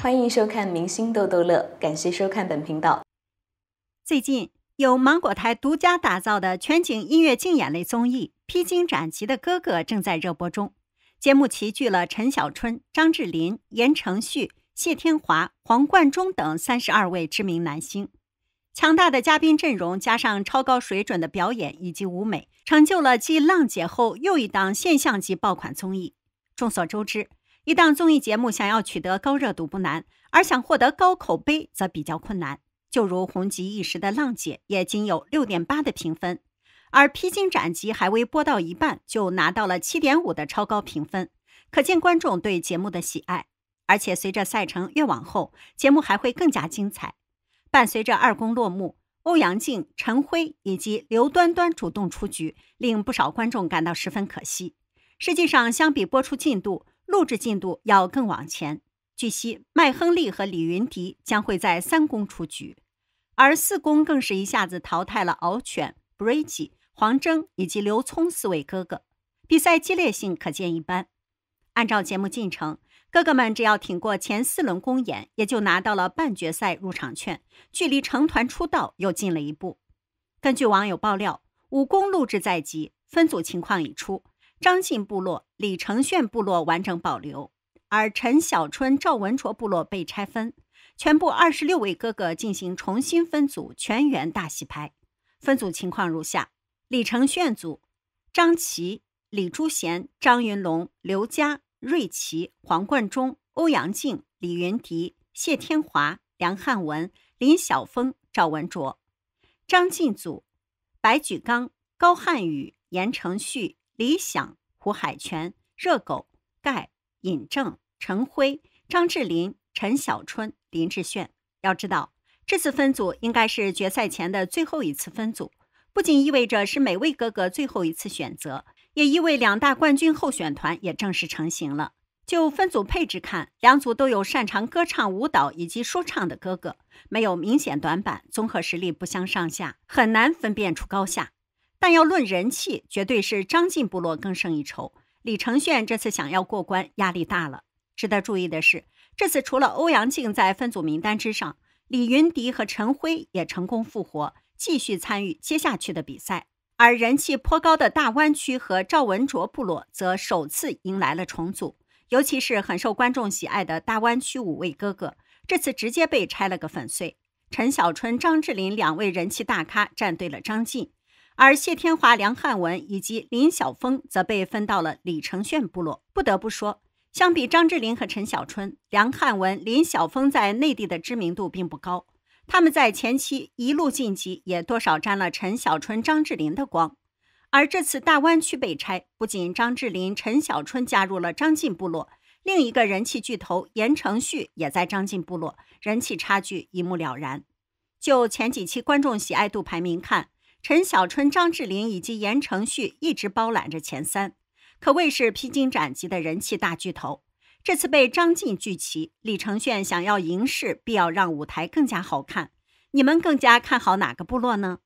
欢迎收看《明星逗逗乐》，感谢收看本频道。最近，由芒果台独家打造的全景音乐竞演类综艺《披荆斩棘的哥哥》正在热播中。节目齐聚了陈小春、张智霖、言承旭、谢天华、黄贯中等三十二位知名男星，强大的嘉宾阵容加上超高水准的表演以及舞美，成就了继《浪姐》后又一档现象级爆款综艺。众所周知。一档综艺节目想要取得高热度不难，而想获得高口碑则比较困难。就如红极一时的《浪姐》也仅有六点八的评分，而《披荆斩棘》还未播到一半就拿到了七点五的超高评分，可见观众对节目的喜爱。而且随着赛程越往后，节目还会更加精彩。伴随着二公落幕，欧阳靖、陈辉以及刘端端主动出局，令不少观众感到十分可惜。实际上，相比播出进度，录制进度要更往前。据悉，麦亨利和李云迪将会在三公出局，而四公更是一下子淘汰了敖犬、b r a d i 黄征以及刘聪四位哥哥，比赛激烈性可见一斑。按照节目进程，哥哥们只要挺过前四轮公演，也就拿到了半决赛入场券，距离成团出道又近了一步。根据网友爆料，五公录制在即，分组情况已出。张晋部落、李承铉部落完整保留，而陈小春、赵文卓部落被拆分，全部二十六位哥哥进行重新分组，全员大洗牌。分组情况如下：李承铉组：张琪、李朱贤、张云龙、刘佳、瑞奇、黄贯中、欧阳靖、李云迪、谢天华、梁汉文、林晓峰、赵文卓；张晋组：白举纲、高瀚宇、严承旭。李想、胡海泉、热狗、盖、尹正、陈辉、张智霖、陈小春、林志炫。要知道，这次分组应该是决赛前的最后一次分组，不仅意味着是每位哥哥最后一次选择，也意味两大冠军候选团也正式成型了。就分组配置看，两组都有擅长歌唱、舞蹈以及说唱的哥哥，没有明显短板，综合实力不相上下，很难分辨出高下。但要论人气，绝对是张晋部落更胜一筹。李承铉这次想要过关，压力大了。值得注意的是，这次除了欧阳靖在分组名单之上，李云迪和陈辉也成功复活，继续参与接下去的比赛。而人气颇高的大湾区和赵文卓部落则首次迎来了重组，尤其是很受观众喜爱的大湾区五位哥哥，这次直接被拆了个粉碎。陈小春、张智霖两位人气大咖站队了张晋。而谢天华、梁汉文以及林晓峰则被分到了李承铉部落。不得不说，相比张智霖和陈小春，梁汉文、林晓峰在内地的知名度并不高。他们在前期一路晋级，也多少沾了陈小春、张智霖的光。而这次大湾区被拆，不仅张智霖、陈小春加入了张晋部落，另一个人气巨头言承旭也在张晋部落，人气差距一目了然。就前几期观众喜爱度排名看。陈小春、张智霖以及言承旭一直包揽着前三，可谓是披荆斩棘的人气大巨头。这次被张晋聚齐，李承铉想要赢势，必要让舞台更加好看。你们更加看好哪个部落呢？